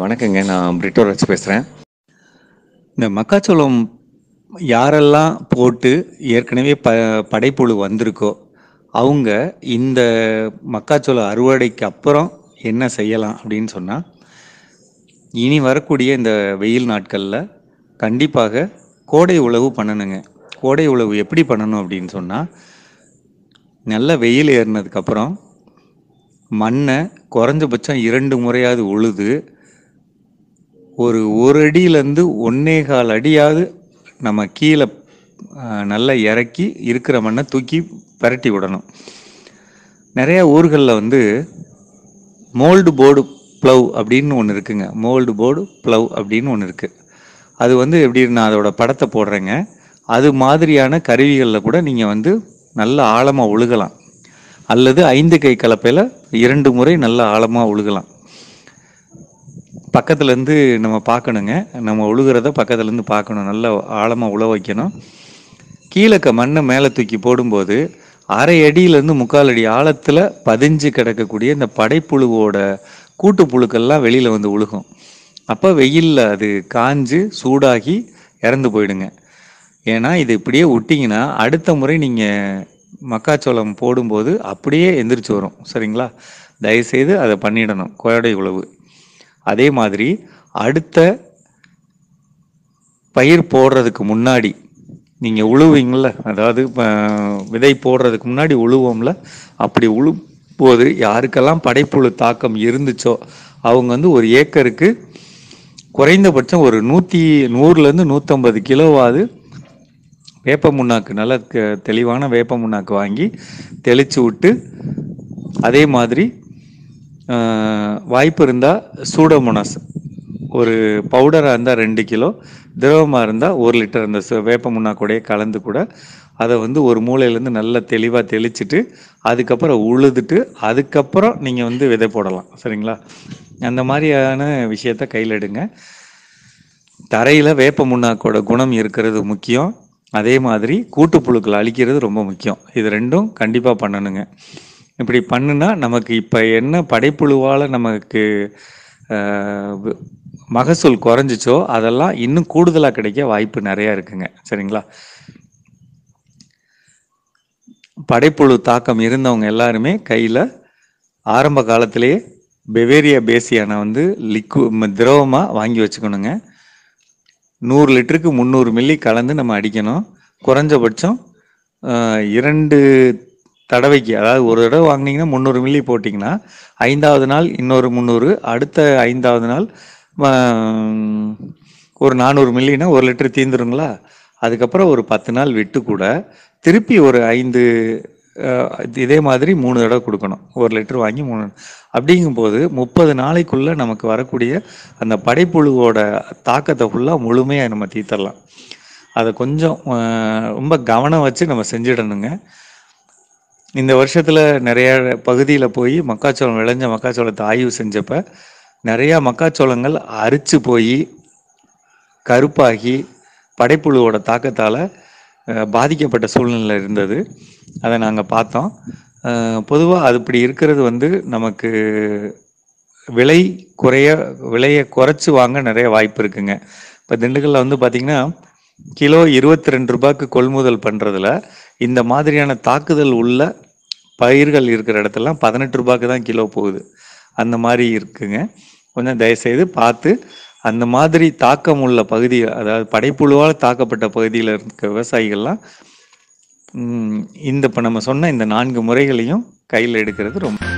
வணக்கங்க நான் பிரிட்டோ வச்சு பேசுகிறேன் இந்த மக்காச்சோளம் யாரெல்லாம் போட்டு ஏற்கனவே ப படைப்புழு வந்திருக்கோ அவங்க இந்த மக்காச்சோள அறுவடைக்கு அப்புறம் என்ன செய்யலாம் அப்படின்னு சொன்னால் இனி வரக்கூடிய இந்த வெயில் நாட்களில் கண்டிப்பாக கோடை உழவு பண்ணணுங்க கோடை உழவு எப்படி பண்ணணும் அப்படின்னு சொன்னால் நல்ல வெயில் ஏறினதுக்கப்புறம் மண்ணை குறைஞ்சபட்சம் இரண்டு முறையாவது உழுது ஒரு ஒரு அடியிலேருந்து ஒன்னே கால் அடியாவது நம்ம கீழே நல்லா இறக்கி இருக்கிற மண்ணை தூக்கி பரட்டி விடணும் நிறையா ஊர்களில் வந்து மோல்டு போர்டு ப்ளவ் அப்படின்னு ஒன்று இருக்குங்க மோல்டு போர்டு ப்ளவ் அப்படின்னு ஒன்று இருக்குது அது வந்து எப்படி நான் அதோடய படத்தை போடுறேங்க அது மாதிரியான கருவிகளில் கூட நீங்கள் வந்து நல்ல ஆழமாக ஒழுகலாம் அல்லது ஐந்து கை கலப்பையில் இரண்டு முறை நல்ல ஆழமாக ஒழுகலாம் பக்கத்துலேருந்து நம்ம பார்க்கணுங்க நம்ம உழுகிறத பக்கத்துலேருந்து பார்க்கணும் நல்லா ஆழமாக உழ வைக்கணும் கீழக்க மண்ணை மேலே தூக்கி போடும்போது அரை அடியிலேருந்து முக்கால் அடி ஆழத்தில் பதிஞ்சு கிடக்கக்கூடிய இந்த படைப்புழுவோட கூட்டு புழுக்கள்லாம் வெளியில் வந்து உழுகும் அப்போ வெயிலில் அது காஞ்சு சூடாகி இறந்து போயிடுங்க ஏன்னா இது இப்படியே விட்டிங்கன்னா அடுத்த முறை நீங்கள் மக்காச்சோளம் போடும்போது அப்படியே எந்திரிச்சு வரும் சரிங்களா தயவுசெய்து அதை பண்ணிடணும் கோயடை உழவு அதே மாதிரி அடுத்த பயிர் போடுறதுக்கு முன்னாடி நீங்கள் உழுவீங்கள அதாவது விதை போடுறதுக்கு முன்னாடி உழுவோம்ல அப்படி போது யாருக்கெல்லாம் படைப்புழு தாக்கம் இருந்துச்சோ அவங்க வந்து ஒரு ஏக்கருக்கு குறைந்தபட்சம் ஒரு நூற்றி நூறுலேருந்து நூற்றம்பது கிலோவாது வேப்ப முன்னாக்கு நல்ல தெளிவான வேப்ப முன்னாக்கு வாங்கி தெளித்து விட்டு அதே மாதிரி வாய்ப்பு இருந்தால் சூடோமோனாஸ் ஒரு பவுடராக இருந்தால் ரெண்டு கிலோ திரவமாக இருந்தால் ஒரு லிட்டர் அந்த வேப்ப முன்னா கூட கலந்து கூட அதை வந்து ஒரு மூளையிலேருந்து நல்லா தெளிவாக தெளிச்சுட்டு அதுக்கப்புறம் உழுதுட்டு அதுக்கப்புறம் நீங்கள் வந்து விதை போடலாம் சரிங்களா அந்த மாதிரியான விஷயத்த கையில் எடுங்க தரையில் வேப்ப முன்னாக்கோட குணம் இருக்கிறது முக்கியம் அதே மாதிரி கூட்டுப்புழுக்களை அழிக்கிறது ரொம்ப முக்கியம் இது ரெண்டும் கண்டிப்பாக பண்ணணுங்க இப்படி பண்ணுனா நமக்கு இப்போ என்ன படைப்புழுவால் நமக்கு மகசூல் குறைஞ்சிச்சோ அதெல்லாம் இன்னும் கூடுதலாக கிடைக்க வாய்ப்பு நிறையா இருக்குங்க சரிங்களா படைப்புழு தாக்கம் இருந்தவங்க எல்லாருமே கையில் ஆரம்ப காலத்திலேயே பெவேரியா பேசியான வந்து லிக்கு திரவமாக வாங்கி வச்சுக்கணுங்க நூறு லிட்டருக்கு முந்நூறு மில்லி கலந்து நம்ம அடிக்கணும் குறைஞ்சபட்சம் இரண்டு தடவைக்கு அதாவது ஒரு தடவை வாங்கினீங்கன்னா முந்நூறு மில்லி போட்டிங்கன்னா ஐந்தாவது நாள் இன்னொரு முந்நூறு அடுத்த ஐந்தாவது நாள் ஒரு நானூறு மில்லினா ஒரு லிட்டர் தீந்துருங்களா அதுக்கப்புறம் ஒரு பத்து நாள் விட்டு கூட திருப்பி ஒரு ஐந்து இதே மாதிரி மூணு தடவை கொடுக்கணும் ஒரு லிட்டர் வாங்கி மூணு அப்படிங்கும்போது முப்பது நாளைக்குள்ளே நமக்கு வரக்கூடிய அந்த படைப்புழுவோட தாக்கத்தை ஃபுல்லாக முழுமையாக நம்ம தீர்த்தரலாம் அதை கொஞ்சம் ரொம்ப கவனம் வச்சு நம்ம செஞ்சிடணுங்க இந்த வருஷத்தில் நிறைய பகுதியில் போய் மக்காச்சோளம் விளைஞ்ச மக்காச்சோளத்தை ஆய்வு செஞ்சப்போ நிறையா மக்காச்சோளங்கள் அரிச்சு போய் கருப்பாகி படைப்புழுவோட தாக்கத்தால் பாதிக்கப்பட்ட சூழ்நிலை இருந்தது அதை நாங்கள் பார்த்தோம் பொதுவாக அது இப்படி இருக்கிறது வந்து நமக்கு விலை குறைய விலையை குறைச்சி வாங்க நிறைய வாய்ப்பு இருக்குங்க இப்போ திண்டுக்கல்ல வந்து பார்த்திங்கன்னா கிலோ இருபத்தி ரெண்டு ரூபாய்க்கு கொள்முதல் பண்ணுறதுல இந்த மாதிரியான தாக்குதல் உள்ள பயிர்கள் இருக்கிற இடத்துலலாம் பதினெட்டு ரூபாய்க்கு தான் கிலோ போகுது அந்த மாதிரி இருக்குங்க கொஞ்சம் தயவுசெய்து பார்த்து அந்த மாதிரி தாக்கம் உள்ள பகுதி அதாவது படைப்புழுவால் தாக்கப்பட்ட பகுதியில் இருக்க விவசாயிகள்லாம் இந்த இப்போ நம்ம சொன்ன இந்த நான்கு முறைகளையும் கையில் எடுக்கிறது ரொம்ப